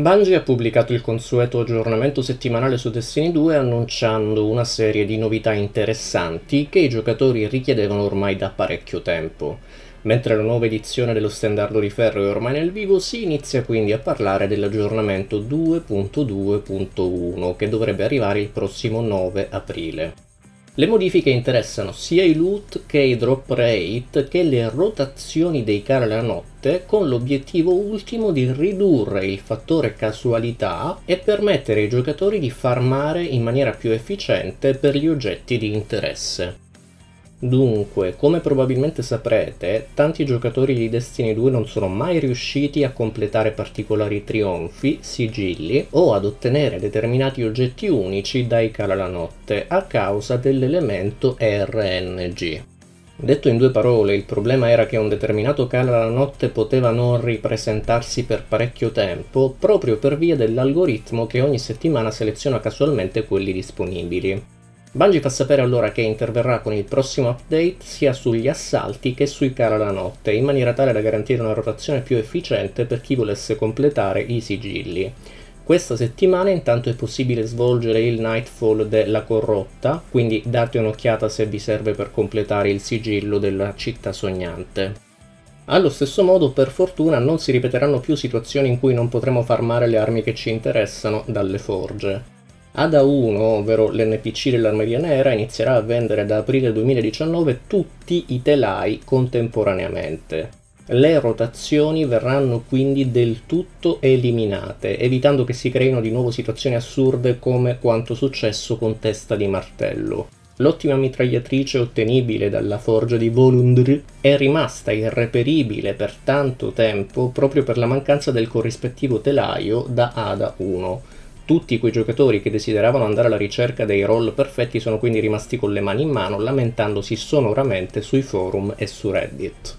Bungie ha pubblicato il consueto aggiornamento settimanale su Destiny 2 annunciando una serie di novità interessanti che i giocatori richiedevano ormai da parecchio tempo. Mentre la nuova edizione dello Standardo di Ferro è ormai nel vivo, si inizia quindi a parlare dell'aggiornamento 2.2.1 che dovrebbe arrivare il prossimo 9 aprile. Le modifiche interessano sia i loot che i drop rate che le rotazioni dei cari alla notte con l'obiettivo ultimo di ridurre il fattore casualità e permettere ai giocatori di farmare in maniera più efficiente per gli oggetti di interesse. Dunque, come probabilmente saprete, tanti giocatori di Destiny 2 non sono mai riusciti a completare particolari trionfi, sigilli o ad ottenere determinati oggetti unici dai cala la notte a causa dell'elemento RNG. Detto in due parole, il problema era che un determinato cala la notte poteva non ripresentarsi per parecchio tempo proprio per via dell'algoritmo che ogni settimana seleziona casualmente quelli disponibili. Bungie fa sapere allora che interverrà con il prossimo update sia sugli assalti che sui cara la notte, in maniera tale da garantire una rotazione più efficiente per chi volesse completare i sigilli. Questa settimana intanto è possibile svolgere il Nightfall della Corrotta, quindi date un'occhiata se vi serve per completare il sigillo della città sognante. Allo stesso modo, per fortuna, non si ripeteranno più situazioni in cui non potremo farmare le armi che ci interessano dalle forge. ADA 1, ovvero l'NPC dell'Armeria Nera, inizierà a vendere da aprile 2019 tutti i telai contemporaneamente. Le rotazioni verranno quindi del tutto eliminate, evitando che si creino di nuovo situazioni assurde come quanto successo con Testa di Martello. L'ottima mitragliatrice ottenibile dalla forgia di Volundr è rimasta irreperibile per tanto tempo proprio per la mancanza del corrispettivo telaio da ADA 1 tutti quei giocatori che desideravano andare alla ricerca dei roll perfetti sono quindi rimasti con le mani in mano lamentandosi sonoramente sui forum e su Reddit.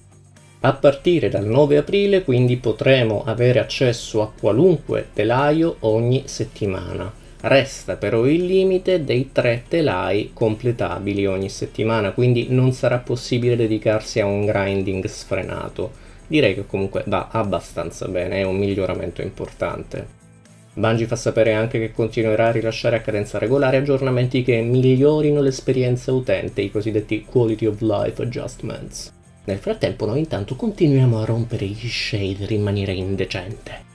A partire dal 9 aprile quindi potremo avere accesso a qualunque telaio ogni settimana. Resta però il limite dei tre telai completabili ogni settimana, quindi non sarà possibile dedicarsi a un grinding sfrenato. Direi che comunque va abbastanza bene, è un miglioramento importante. Bungie fa sapere anche che continuerà a rilasciare a cadenza regolare aggiornamenti che migliorino l'esperienza utente, i cosiddetti Quality of Life Adjustments. Nel frattempo noi intanto continuiamo a rompere gli shader in maniera indecente.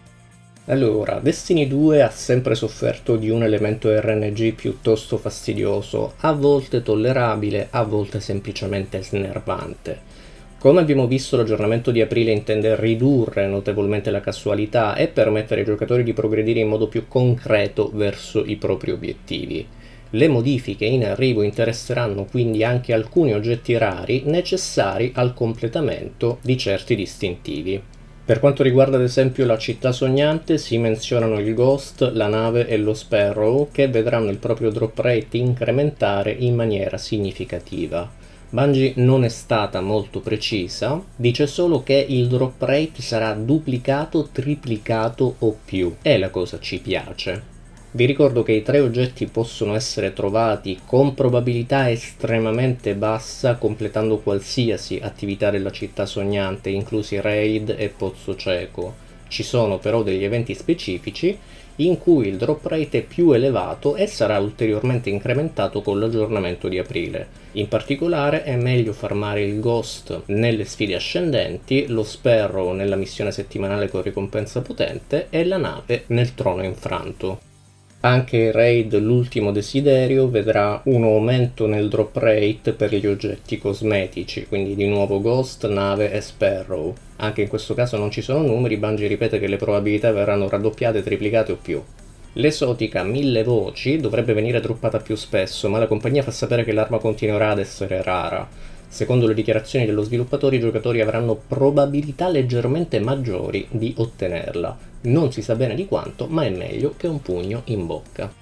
Allora, Destiny 2 ha sempre sofferto di un elemento RNG piuttosto fastidioso, a volte tollerabile, a volte semplicemente snervante. Come abbiamo visto l'aggiornamento di aprile intende ridurre notevolmente la casualità e permettere ai giocatori di progredire in modo più concreto verso i propri obiettivi. Le modifiche in arrivo interesseranno quindi anche alcuni oggetti rari necessari al completamento di certi distintivi. Per quanto riguarda ad esempio la città sognante si menzionano il Ghost, la nave e lo Sparrow che vedranno il proprio drop rate incrementare in maniera significativa. Bungie non è stata molto precisa, dice solo che il drop rate sarà duplicato, triplicato o più. E la cosa ci piace. Vi ricordo che i tre oggetti possono essere trovati con probabilità estremamente bassa completando qualsiasi attività della città sognante, inclusi raid e pozzo cieco. Ci sono però degli eventi specifici in cui il drop rate è più elevato e sarà ulteriormente incrementato con l'aggiornamento di aprile. In particolare è meglio farmare il Ghost nelle sfide ascendenti, lo Sperro nella missione settimanale con ricompensa potente e la nave nel trono infranto. Anche il raid L'ultimo desiderio vedrà un aumento nel drop rate per gli oggetti cosmetici, quindi di nuovo Ghost, Nave e Sparrow. Anche in questo caso non ci sono numeri, Bungie ripete che le probabilità verranno raddoppiate, triplicate o più. L'esotica Mille Voci dovrebbe venire droppata più spesso, ma la compagnia fa sapere che l'arma continuerà ad essere rara. Secondo le dichiarazioni dello sviluppatore, i giocatori avranno probabilità leggermente maggiori di ottenerla. Non si sa bene di quanto, ma è meglio che un pugno in bocca.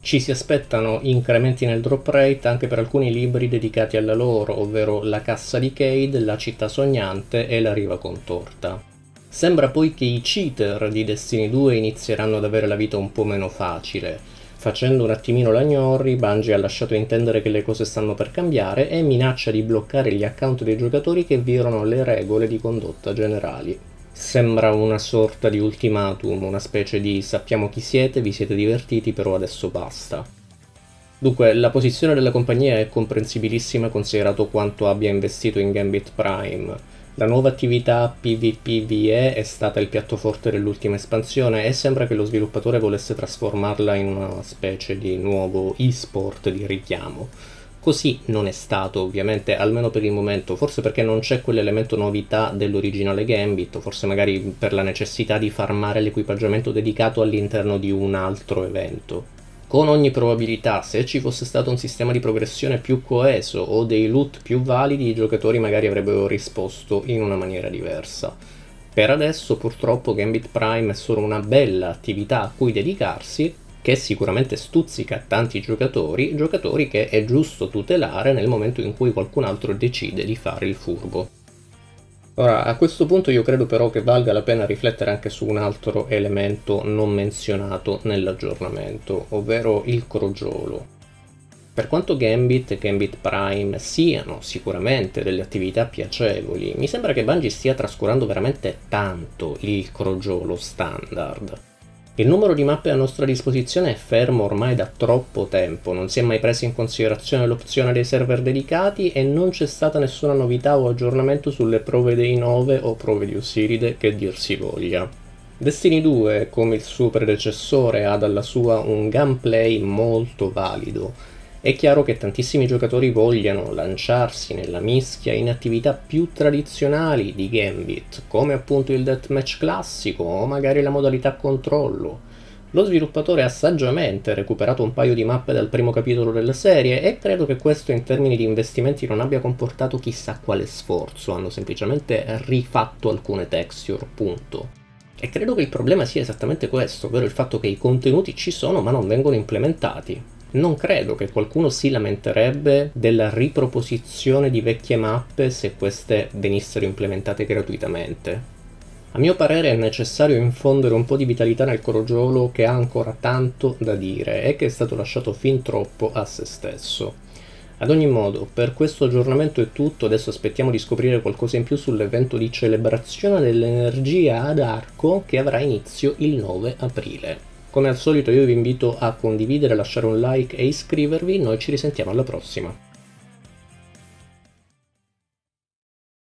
Ci si aspettano incrementi nel drop rate anche per alcuni libri dedicati alla loro, ovvero La cassa di Cade, La città sognante e La riva contorta. Sembra poi che i cheater di Destiny 2 inizieranno ad avere la vita un po' meno facile. Facendo un attimino la gnorri, Bungie ha lasciato intendere che le cose stanno per cambiare e minaccia di bloccare gli account dei giocatori che violano le regole di condotta generali. Sembra una sorta di ultimatum, una specie di sappiamo chi siete, vi siete divertiti, però adesso basta. Dunque, la posizione della compagnia è comprensibilissima considerato quanto abbia investito in Gambit Prime la nuova attività PvPVE è stata il piatto forte dell'ultima espansione e sembra che lo sviluppatore volesse trasformarla in una specie di nuovo e-sport di richiamo. Così non è stato, ovviamente, almeno per il momento, forse perché non c'è quell'elemento novità dell'originale Gambit, forse magari per la necessità di farmare l'equipaggiamento dedicato all'interno di un altro evento. Con ogni probabilità, se ci fosse stato un sistema di progressione più coeso o dei loot più validi, i giocatori magari avrebbero risposto in una maniera diversa. Per adesso purtroppo Gambit Prime è solo una bella attività a cui dedicarsi, che sicuramente stuzzica tanti giocatori, giocatori che è giusto tutelare nel momento in cui qualcun altro decide di fare il furbo. Ora, a questo punto io credo però che valga la pena riflettere anche su un altro elemento non menzionato nell'aggiornamento, ovvero il crogiolo. Per quanto Gambit e Gambit Prime siano sicuramente delle attività piacevoli, mi sembra che Bungie stia trascurando veramente tanto il crogiolo standard. Il numero di mappe a nostra disposizione è fermo ormai da troppo tempo, non si è mai presa in considerazione l'opzione dei server dedicati e non c'è stata nessuna novità o aggiornamento sulle prove dei 9 o prove di Osiride che dir si voglia. Destiny 2, come il suo predecessore, ha dalla sua un gameplay molto valido, è chiaro che tantissimi giocatori vogliano lanciarsi nella mischia in attività più tradizionali di Gambit, come appunto il deathmatch classico o magari la modalità controllo. Lo sviluppatore ha saggiamente recuperato un paio di mappe dal primo capitolo della serie e credo che questo in termini di investimenti non abbia comportato chissà quale sforzo, hanno semplicemente rifatto alcune texture, punto. E credo che il problema sia esattamente questo, ovvero il fatto che i contenuti ci sono ma non vengono implementati non credo che qualcuno si lamenterebbe della riproposizione di vecchie mappe se queste venissero implementate gratuitamente. A mio parere è necessario infondere un po' di vitalità nel Corogiolo che ha ancora tanto da dire e che è stato lasciato fin troppo a se stesso. Ad ogni modo, per questo aggiornamento è tutto, adesso aspettiamo di scoprire qualcosa in più sull'evento di celebrazione dell'energia ad arco che avrà inizio il 9 aprile. Come al solito io vi invito a condividere, lasciare un like e iscrivervi, noi ci risentiamo alla prossima.